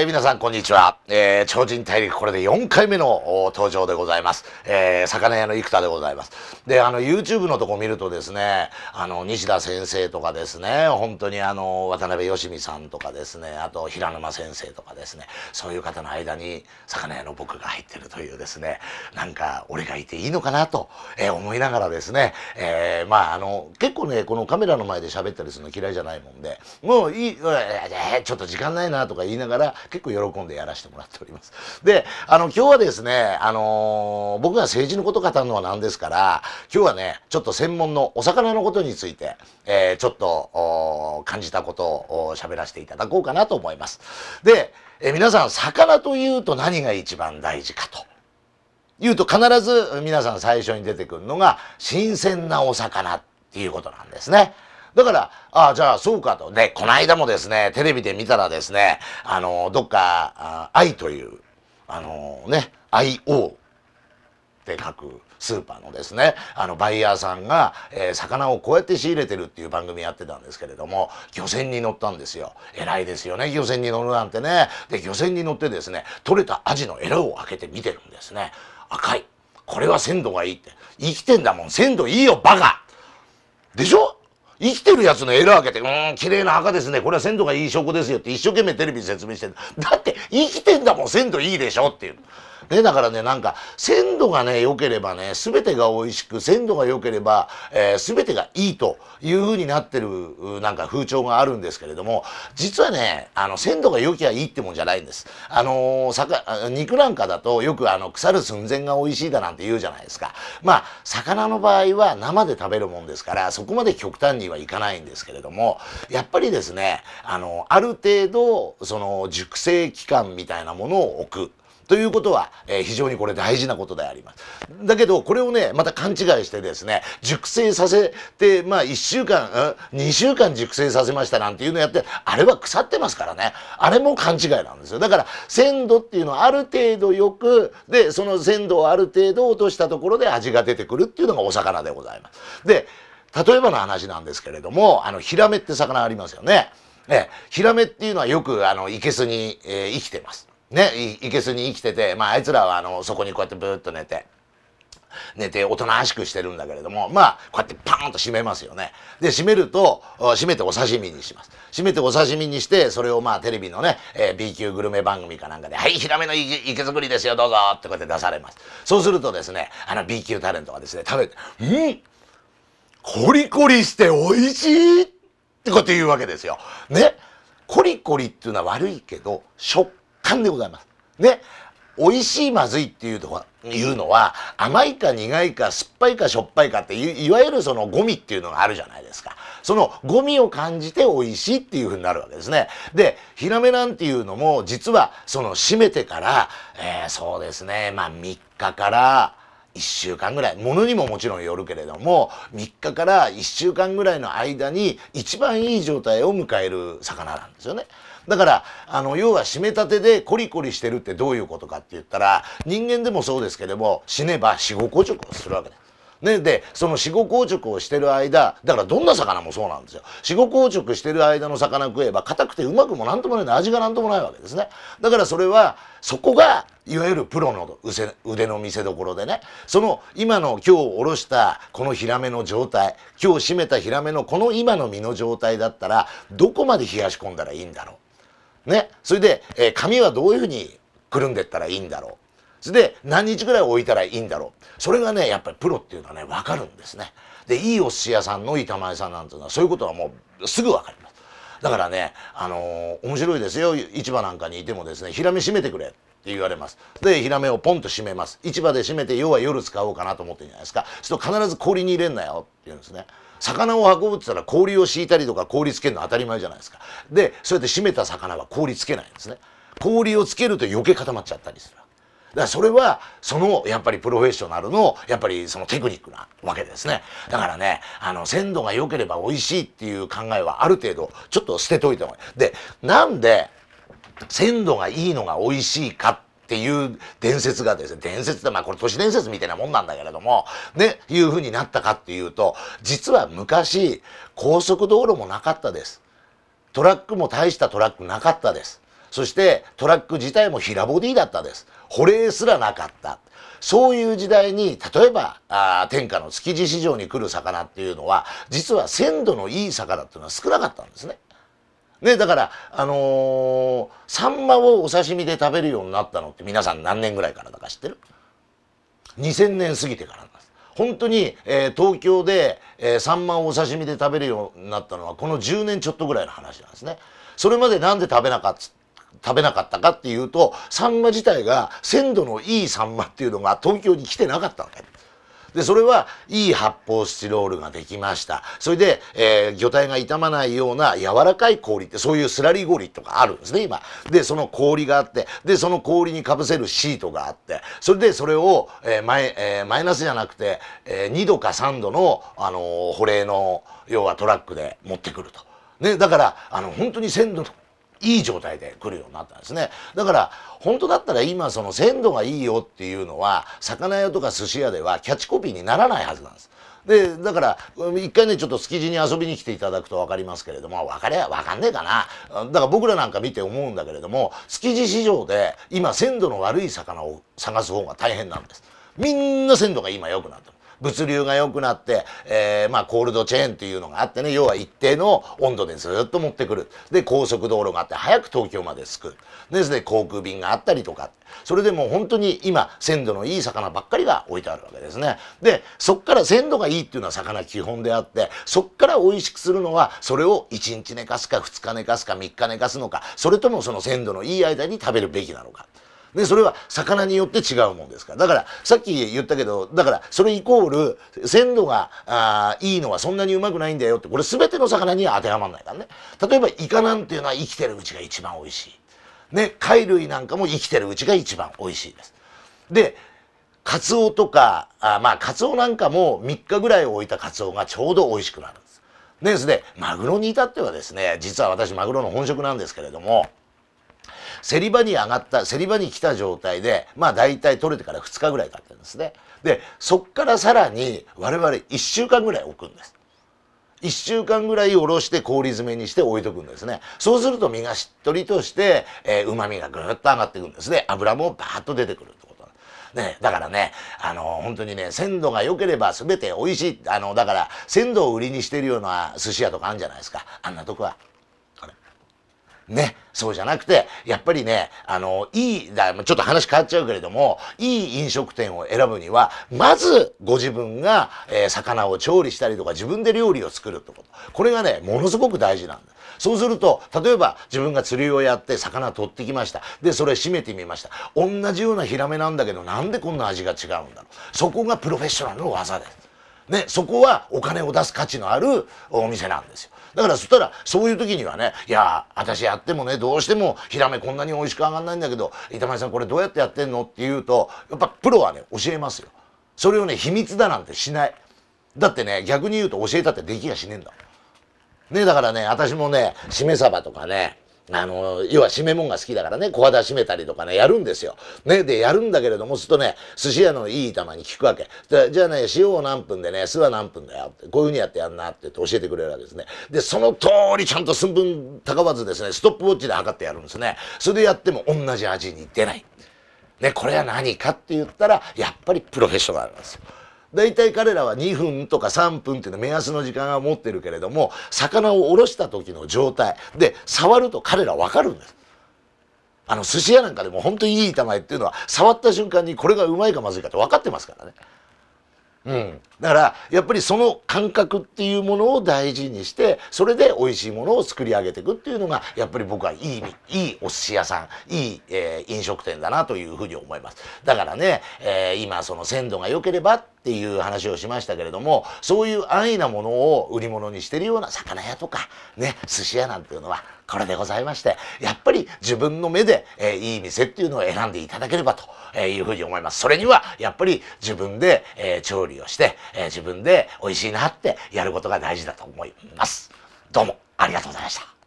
えー、皆さんこんにちは、えー、超人大陸これで4回目の登場でございます、えー、魚屋の生田でございますであの YouTube のとこ見るとですねあの西田先生とかですね本当にあの渡辺芳美さんとかですねあと平沼先生とかですねそういう方の間に魚屋の僕が入ってるというですねなんか俺がいていいのかなと、え思いながらですね、えまああの結構ねこのカメラの前で喋ったりするの嫌いじゃないもんでもういい、えー、ちょっと時間ないなとか言いながら結構喜んでやらせてもらっております。で、あの、今日はですね、あのー、僕が政治のこと語るのは何ですから、今日はね、ちょっと専門のお魚のことについて、えー、ちょっと、感じたことを喋らせていただこうかなと思います。で、えー、皆さん、魚というと何が一番大事かと。言うと必ず皆さん最初に出てくるのが新鮮なお魚っていうことなんですね。だから、ああ、じゃあそうかと。で、この間もですね、テレビで見たらですね、あの、どっか、あ愛という、あのね、IO って書くスーパーのですね、あの、バイヤーさんが、えー、魚をこうやって仕入れてるっていう番組やってたんですけれども、漁船に乗ったんですよ。偉いですよね、漁船に乗るなんてね。で、漁船に乗ってですね、取れたアジのエラを開けて見てるんですね。赤い。これは鮮度がいいって。生きてんだもん、鮮度いいよ、バカでしょ生きてるやつのエラー開けて、うーん、綺麗な墓ですね。これは鮮度がいい証拠ですよって一生懸命テレビで説明してる。だって、生きてんだもん、鮮度いいでしょっていう。ね、だからね、なんか、鮮度がね、良ければね、すべてが美味しく、鮮度が良ければ、えー、全てがいいという風になってる、なんか風潮があるんですけれども、実はね、あの、鮮度が良きゃいいってもんじゃないんです。あのー、肉なんかだと、よくあの、腐る寸前が美味しいだなんて言うじゃないですか。まあ、魚の場合は生で食べるもんですから、そこまで極端にはいかないんですけれども、やっぱりですね、あの、ある程度、その、熟成期間みたいなものを置く。ということは、えー、非常にこれ大事なことであります。だけどこれをねまた勘違いしてですね熟成させてまあ1週間2週間熟成させましたなんていうのやってあれは腐ってますからねあれも勘違いなんですよだから鮮度っていうのはある程度よくでその鮮度をある程度落としたところで味が出てくるっていうのがお魚でございます。で例えばの話なんですけれどもあのヒラメって魚ありますよね。ねヒラメっていうのはよくあの生けすに、えー、生きてます。ね、いけすに生きてて、まあ、あいつらはあのそこにこうやってブーッと寝て。寝ておとなしくしてるんだけれどもまあこうやってパーンと締めますよねで締めると締めてお刺身にします締めてお刺身にしてそれをまあテレビのね、えー、B 級グルメ番組かなんかで「はいヒラメの池作りですよどうぞ」ってこうやって出されますそうするとですねあの B 級タレントがですね食べて「うんコリコリして美味しい!」ってこうやって言うわけですよねコリコリっていうのは悪いけど食感でございます。ね。美味しいまずいっていうとはいうのは甘いか苦いか酸っぱいかしょっぱいかっていわゆるそのゴミっていうのがあるじゃないですかそのゴミを感じて美味しいっていうふうになるわけですねでヒラメなんていうのも実はその締めてから、えー、そうですねまあ3日から1週間ぐらいものにももちろんよるけれども3日から1週間ぐらいの間に一番いい状態を迎える魚なんですよね。だから、あの、要は締め立てでコリコリしてるってどういうことかって言ったら、人間でもそうですけども、死ねば死後硬直をするわけです。ね、で、その死後硬直をしてる間、だからどんな魚もそうなんですよ。死後硬直してる間の魚食えば、硬くてうまくもなんともないの、味がなんともないわけですね。だからそれは、そこが、いわゆるプロの腕の見せ所でね、その今の今日おろしたこのヒラメの状態、今日締めたヒラメのこの今の身の状態だったら、どこまで冷やし込んだらいいんだろう。ね。それで、えー、紙はどういうふうにくるんでったらいいんだろう。それで何日ぐらい置いたらいいんだろう。それがね、やっぱりプロっていうのはね、わかるんですね。で、いいお寿司屋さんの板前さんなんていうのは、そういうことはもうすぐわかります。だからね、あのー、面白いですよ。市場なんかにいてもですね、ヒラメ閉めてくれ。って言われます。で、ヒラメをポンと閉めます。市場で閉めて、要は夜使おうかなと思ってるじゃないですか。すると必ず氷に入れんなよって言うんですね。魚を運ぶって言ったら氷を敷いたりとか氷つけるの当たり前じゃないですか。で、そうやって閉めた魚は氷つけないんですね。氷をつけると余計固まっちゃったりする。だからそれは、その、やっぱりプロフェッショナルの、やっぱりそのテクニックなわけですね。だからね、あの、鮮度が良ければ美味しいっていう考えはある程度、ちょっと捨てといてもいい。で、なんで、鮮度がいいのが美味しいかっていう伝説がですね、伝説って、まあこれ都市伝説みたいなもんなんだけれども、ね、いうふうになったかっていうと、実は昔、高速道路もなかったです。トラックも大したトラックなかったです。そしてトラック自体も平ボディだったです。保冷すらなかった。そういう時代に、例えば、あ天下の築地市場に来る魚っていうのは、実は鮮度のいい魚っていうのは少なかったんですね。ね、だから、あのー、サンマをお刺身で食べるようになったのって皆さん何年ぐらいからだか知ってる ?2000 年過ぎてからなんです。本当に、えー、東京で、えー、サンマをお刺身で食べるようになったのはこの10年ちょっとぐらいの話なんですね。それまでなんで食べなかった食べなかったかっていうとサンマ自体が鮮度のいいサンマっていうのが東京に来てなかったわけ。で、それはいい発泡スチロールができました。それで、えー、魚体が傷まないような柔らかい氷って、そういうスラリー氷とかあるんですね、今。で、その氷があって、で、その氷にかぶせるシートがあって、それでそれを、えー、前、えー、マイナスじゃなくて、えー、2度か3度の、あのー、保冷の、要はトラックで持ってくると。ね、だから、あの、本当に鮮度いい状態で来るようになったんですねだから本当だったら今その鮮度がいいよっていうのは魚屋とか寿司屋ではキャッチコピーにならないはずなんですでだから一回ねちょっと築地に遊びに来ていただくと分かりますけれども分かりゃ分かんねえかなだから僕らなんか見て思うんだけれども築地市場で今鮮度の悪い魚を探す方が大変なんですみんな鮮度が今良くなって物流が良くなって、えー、まあ、コールドチェーンっていうのがあってね、要は一定の温度でずっと持ってくる。で、高速道路があって、早く東京まで着く。ですね、航空便があったりとか。それでもう本当に今、鮮度のいい魚ばっかりが置いてあるわけですね。で、そっから鮮度がいいっていうのは魚基本であって、そっから美味しくするのは、それを1日寝かすか、2日寝かすか、3日寝かすのか、それともその鮮度のいい間に食べるべきなのか。ね、それは魚によって違うもんですから。だから、さっき言ったけど、だから、それイコール、鮮度があいいのはそんなにうまくないんだよって、これ全ての魚には当てはまんないからね。例えば、イカなんていうのは生きてるうちが一番美味しい。ね、貝類なんかも生きてるうちが一番美味しいです。で、カツオとか、あまあ、カツオなんかも3日ぐらい置いたカツオがちょうど美味しくなるんです。ね、ですね、マグロに至ってはですね、実は私マグロの本職なんですけれども、競り場に上がった競り場に来た状態でまあ大体取れてから2日ぐらい経ってるんですねでそっからさらに我々1週間ぐらい置くんです1週間ぐらい下ろして氷詰めにして置いとくんですねそうすると身がしっとりとしてえー、味がぐっと上がっていくんですね油もバーッと出てくるとね、だからね、あの、本当にね、鮮度が良ければ全て美味しい。あの、だから、鮮度を売りにしてるような寿司屋とかあるんじゃないですか。あんなとこは。ね、そうじゃなくて、やっぱりね、あの、いい、だちょっと話変わっちゃうけれども、いい飲食店を選ぶには、まずご自分が、えー、魚を調理したりとか、自分で料理を作るってこと。これがね、ものすごく大事なんだ。そうすると、例えば自分が釣りをやって魚取ってきました。で、それ締めてみました。同じようなヒラメなんだけど、なんでこんな味が違うんだろう。そこがプロフェッショナルの技です。ね、そこはお金を出す価値のあるお店なんですよ。だからそしたらそういう時にはねいや私やってもねどうしてもヒラメこんなに美味しく上がんないんだけど板前さんこれどうやってやってんのって言うとやっぱプロはね教えますよそれをね秘密だなんてしないだってね逆に言うと教えたってできやしねえんだねだからね私もねしめ鯖とかねあの、要は締め物が好きだからね、小肌締めたりとかね、やるんですよ。ね、で、やるんだけれども、するとね、寿司屋のいい玉に聞くわけ。じゃあね、塩を何分でね、酢は何分だよって、こういうふうにやってやんなって教えてくれるわけですね。で、その通りちゃんと寸分高わずですね、ストップウォッチで測ってやるんですね。それでやっても同じ味に出ない。ね、これは何かって言ったら、やっぱりプロフェッショナルなんですよ。大体彼らは2分とか3分っていうの目安の時間は持ってるけれども魚をおろした時の状態で触ると彼ら分かるんです。あの寿司屋なんかでも本当にいい板前っていうのは触った瞬間にこれがうまいかまずいかって分かってますからね。うん、だからやっぱりその感覚っていうものを大事にしてそれで美味しいものを作り上げていくっていうのがやっぱり僕はいいいいお寿司屋さんいい、えー、飲食店だなというふうに思いますだからね、えー、今その鮮度が良ければっていう話をしましたけれどもそういう安易なものを売り物にしてるような魚屋とかね寿司屋なんていうのはこれでございましてやっぱり自分の目で、えー、いい店っていうのを選んでいただければというふうに思いますそれにはやっぱり自分で、え調理をしてえー、自分で美味しいなってやることが大事だと思います。どうもありがとうございました。